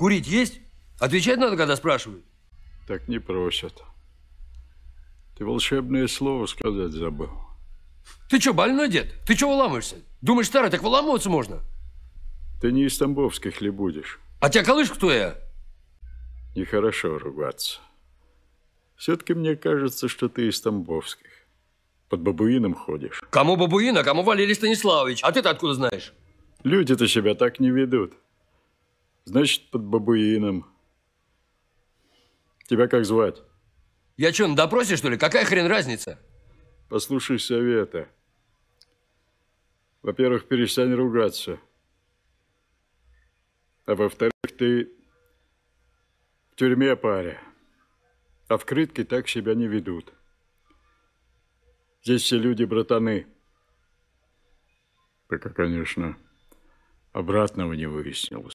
Курить есть? Отвечать надо, когда спрашивают. Так не просят. Ты волшебное слово сказать забыл. Ты что, больной, дед? Ты что выламываешься? Думаешь, старый, так выламываться можно? Ты не из Тамбовских ли будешь? А тебя колышь кто я? Нехорошо ругаться. Все-таки мне кажется, что ты из Тамбовских. Под бабуином ходишь. Кому бабуин, а кому Валерий Станиславович? А ты-то откуда знаешь? Люди-то себя так не ведут. Значит, под бабуином. Тебя как звать? Я что, на допросе, что ли? Какая хрен разница? Послушай совета. Во-первых, перестань ругаться. А во-вторых, ты в тюрьме паря. А в крытке так себя не ведут. Здесь все люди братаны. Пока, конечно, обратного не выяснилось.